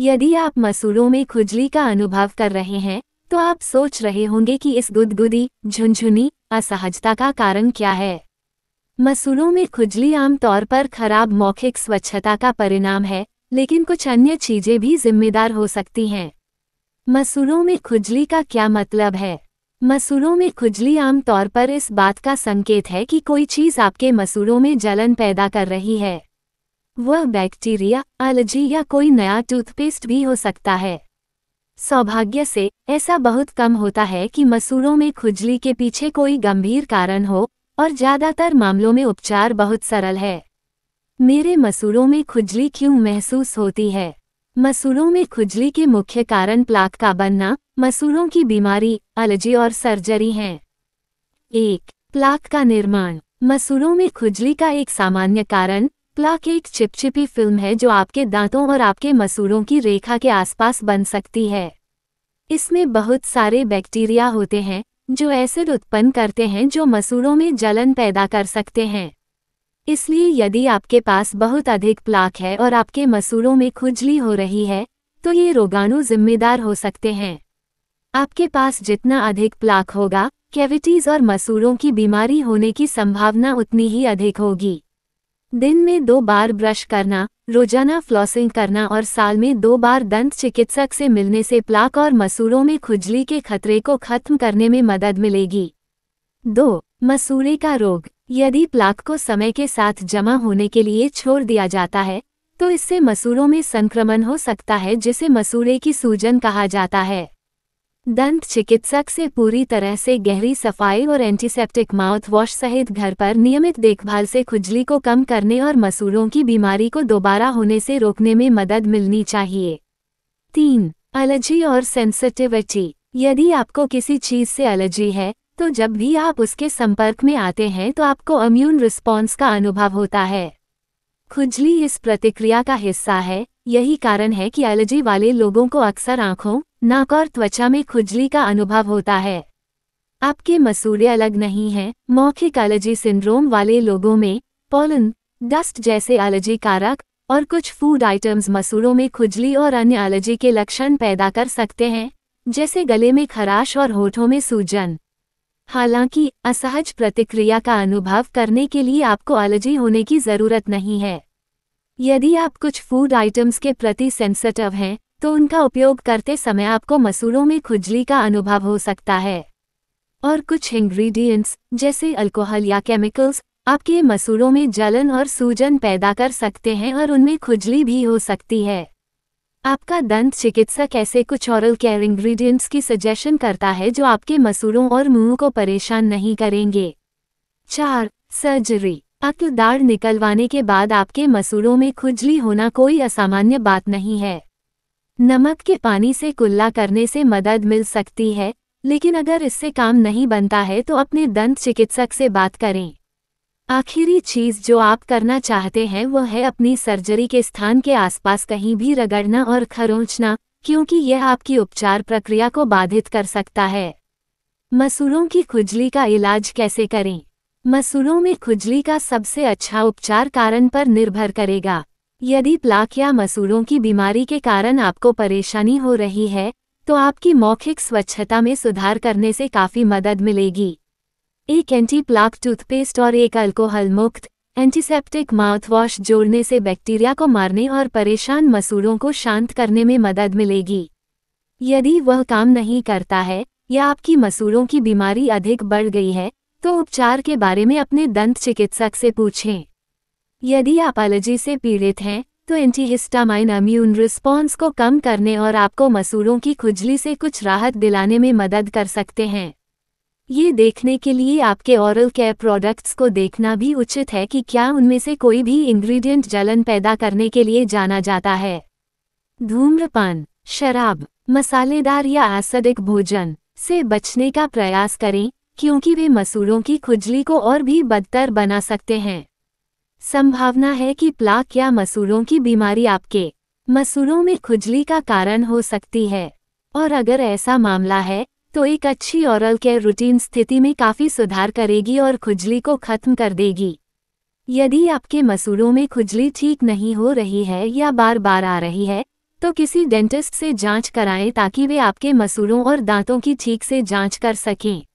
यदि आप मसूड़ों में खुजली का अनुभव कर रहे हैं तो आप सोच रहे होंगे कि इस गुदगुदी झुंझुनी असहजता का कारण क्या है मसूड़ों में खुजली आमतौर पर खराब मौखिक स्वच्छता का परिणाम है लेकिन कुछ अन्य चीजें भी जिम्मेदार हो सकती हैं मसूड़ों में खुजली का क्या मतलब है मसूड़ों में खुजली आमतौर पर इस बात का संकेत है कि कोई चीज़ आपके मसूड़ों में जलन पैदा कर रही है वह बैक्टीरिया एलर्जी या कोई नया टूथपेस्ट भी हो सकता है सौभाग्य से ऐसा बहुत कम होता है कि मसूरों में खुजली के पीछे कोई गंभीर कारण हो और ज़्यादातर मामलों में उपचार बहुत सरल है मेरे मसूरों में खुजली क्यों महसूस होती है मसूरों में खुजली के मुख्य कारण प्लाक का बनना मसूरों की बीमारी एलर्जी और सर्जरी हैं एक प्लाक का निर्माण मसूरों में खुजली का एक सामान्य कारण प्लाक एक चिपचिपी फिल्म है जो आपके दांतों और आपके मसूड़ों की रेखा के आसपास बन सकती है इसमें बहुत सारे बैक्टीरिया होते हैं जो एसिड उत्पन्न करते हैं जो मसूड़ों में जलन पैदा कर सकते हैं इसलिए यदि आपके पास बहुत अधिक प्लाक है और आपके मसूड़ों में खुजली हो रही है तो ये रोगाणु जिम्मेदार हो सकते हैं आपके पास जितना अधिक प्लाक होगा कैविटीज़ और मसूड़ों की बीमारी होने की संभावना उतनी ही अधिक होगी दिन में दो बार ब्रश करना रोजाना फ्लॉसिंग करना और साल में दो बार दंत चिकित्सक से मिलने से प्लाक और मसूड़ों में खुजली के खतरे को खत्म करने में मदद मिलेगी दो मसूड़े का रोग यदि प्लाक को समय के साथ जमा होने के लिए छोड़ दिया जाता है तो इससे मसूड़ों में संक्रमण हो सकता है जिसे मसूड़े की सूजन कहा जाता है दंत चिकित्सक से पूरी तरह से गहरी सफाई और एंटीसेप्टिक माउथ वॉश सहित घर पर नियमित देखभाल से खुजली को कम करने और मसूड़ों की बीमारी को दोबारा होने से रोकने में मदद मिलनी चाहिए तीन एलर्जी और सेंसिटिविटी यदि आपको किसी चीज़ से एलर्जी है तो जब भी आप उसके संपर्क में आते हैं तो आपको इम्यून रिस्पॉन्स का अनुभव होता है खुजली इस प्रतिक्रिया का हिस्सा है यही कारण है कि एलर्जी वाले लोगों को अक्सर आंखों नाक और त्वचा में खुजली का अनुभव होता है आपके मसूड़े अलग नहीं हैं मौखिक एलर्जी सिंड्रोम वाले लोगों में पोलन डस्ट जैसे एलर्जी कारक और कुछ फूड आइटम्स मसूड़ों में खुजली और अन्य एलर्जी के लक्षण पैदा कर सकते हैं जैसे गले में खराश और होठों में सूजन हालांकि असहज प्रतिक्रिया का अनुभव करने के लिए आपको एलर्जी होने की ज़रूरत नहीं है यदि आप कुछ फूड आइटम्स के प्रति सेंसिटिव हैं तो उनका उपयोग करते समय आपको मसूड़ों में खुजली का अनुभव हो सकता है और कुछ इंग्रेडिएंट्स जैसे अल्कोहल या केमिकल्स आपके मसूड़ों में जलन और सूजन पैदा कर सकते हैं और उनमें खुजली भी हो सकती है आपका दंत चिकित्सक ऐसे कुछ औरल केयर इंग्रेडिएंट्स की सजेशन करता है जो आपके मसूड़ों और मुंह को परेशान नहीं करेंगे चार सर्जरी अक्ल दाढ़ निकलवाने के बाद आपके मसूड़ों में खुजली होना कोई असामान्य बात नहीं है नमक के पानी से कुल्ला करने से मदद मिल सकती है लेकिन अगर इससे काम नहीं बनता है तो अपने दंत चिकित्सक से बात करें आखिरी चीज़ जो आप करना चाहते हैं वह है अपनी सर्जरी के स्थान के आसपास कहीं भी रगड़ना और खरोंचना क्योंकि यह आपकी उपचार प्रक्रिया को बाधित कर सकता है मसूरों की खुजली का इलाज कैसे करें मसूरों में खुजली का सबसे अच्छा उपचार कारण पर निर्भर करेगा यदि प्लाक या मसूड़ों की बीमारी के कारण आपको परेशानी हो रही है तो आपकी मौखिक स्वच्छता में सुधार करने से काफ़ी मदद मिलेगी एक एंटी प्लाक टूथपेस्ट और एक अल्कोहल मुक्त एंटीसेप्टिक माउथवॉश जोड़ने से बैक्टीरिया को मारने और परेशान मसूड़ों को शांत करने में मदद मिलेगी यदि वह काम नहीं करता है या आपकी मसूड़ों की बीमारी अधिक बढ़ गई है तो उपचार के बारे में अपने दंत चिकित्सक से पूछें यदि आप एलर्जी से पीड़ित हैं तो एंटीहिस्टामाइन अम्यून रिस्पॉन्स को कम करने और आपको मसूरों की खुजली से कुछ राहत दिलाने में मदद कर सकते हैं ये देखने के लिए आपके औरल केयर प्रोडक्ट्स को देखना भी उचित है कि क्या उनमें से कोई भी इंग्रेडिएंट जलन पैदा करने के लिए जाना जाता है धूम्रपान शराब मसालेदार या एसिडिक भोजन से बचने का प्रयास करें क्योंकि वे मसूरों की खुजली को और भी बदतर बना सकते हैं संभावना है कि प्लाक या मसूरों की बीमारी आपके मसूरों में खुजली का कारण हो सकती है और अगर ऐसा मामला है तो एक अच्छी औरल केयर रूटीन स्थिति में काफ़ी सुधार करेगी और खुजली को खत्म कर देगी यदि आपके मसूरों में खुजली ठीक नहीं हो रही है या बार बार आ रही है तो किसी डेंटिस्ट से जांच कराएं ताकि वे आपके मसूरों और दांतों की ठीक से जांच कर सकें